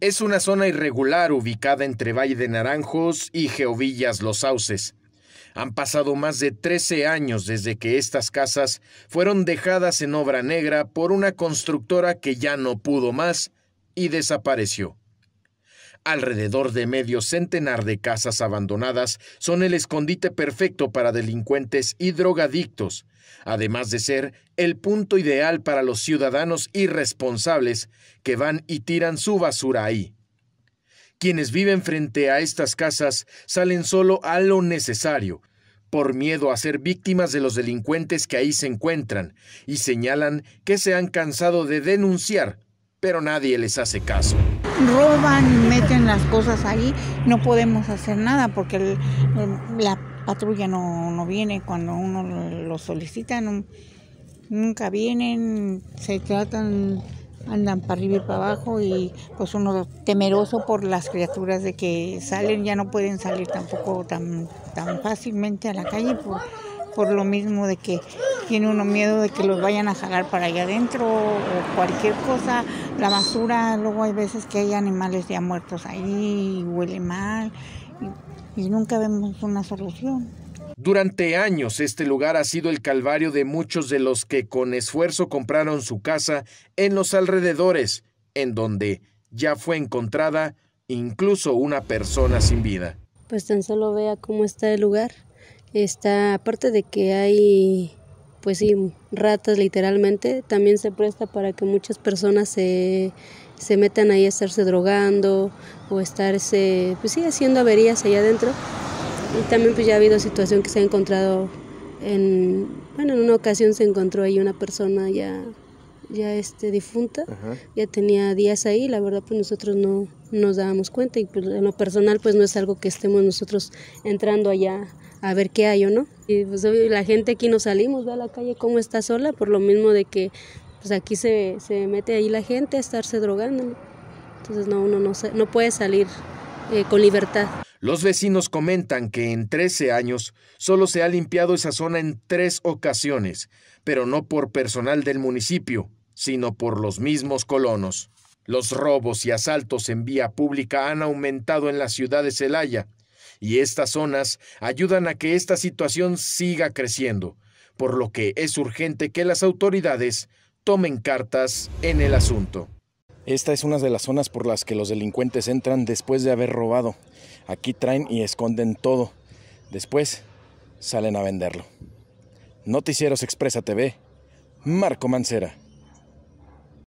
Es una zona irregular ubicada entre Valle de Naranjos y Geovillas Los Sauces. Han pasado más de 13 años desde que estas casas fueron dejadas en obra negra por una constructora que ya no pudo más y desapareció. Alrededor de medio centenar de casas abandonadas son el escondite perfecto para delincuentes y drogadictos, además de ser el punto ideal para los ciudadanos irresponsables que van y tiran su basura ahí. Quienes viven frente a estas casas salen solo a lo necesario, por miedo a ser víctimas de los delincuentes que ahí se encuentran, y señalan que se han cansado de denunciar pero nadie les hace caso. Roban, meten las cosas ahí, no podemos hacer nada porque la patrulla no, viene cuando uno lo solicita, nunca vienen, se tratan, andan para arriba y para abajo y pues uno temeroso por las criaturas de que salen, ya no pueden salir tampoco tan, tan fácilmente a la calle por, por lo mismo de que tiene uno miedo de que los vayan a jalar para allá adentro o cualquier cosa, la basura, luego hay veces que hay animales ya muertos ahí, y huele mal y, y nunca vemos una solución. Durante años este lugar ha sido el calvario de muchos de los que con esfuerzo compraron su casa en los alrededores, en donde ya fue encontrada incluso una persona sin vida. Pues tan solo vea cómo está el lugar. Está, aparte de que hay pues sí, ratas literalmente, también se presta para que muchas personas se, metan ahí a estarse drogando o estarse, pues sí, haciendo averías allá adentro. Y también pues ya ha habido situación que se ha encontrado en, bueno, en una ocasión se encontró ahí una persona ya ya este, difunta, ya tenía días ahí, la verdad pues nosotros no nos dábamos cuenta y pues, en lo personal pues no es algo que estemos nosotros entrando allá a ver qué hay o no. Y pues, la gente aquí no salimos, ve a la calle cómo está sola, por lo mismo de que pues aquí se, mete ahí la gente a estarse drogando. Entonces no, uno no, no puede salir eh, con libertad. Los vecinos comentan que en 13 años solo se ha limpiado esa zona en tres ocasiones, pero no por personal del municipio sino por los mismos colonos. Los robos y asaltos en vía pública han aumentado en la ciudad de Celaya, y estas zonas ayudan a que esta situación siga creciendo, por lo que es urgente que las autoridades tomen cartas en el asunto. Esta es una de las zonas por las que los delincuentes entran después de haber robado. Aquí traen y esconden todo. Después salen a venderlo. Noticieros Expresa TV, Marco Mancera.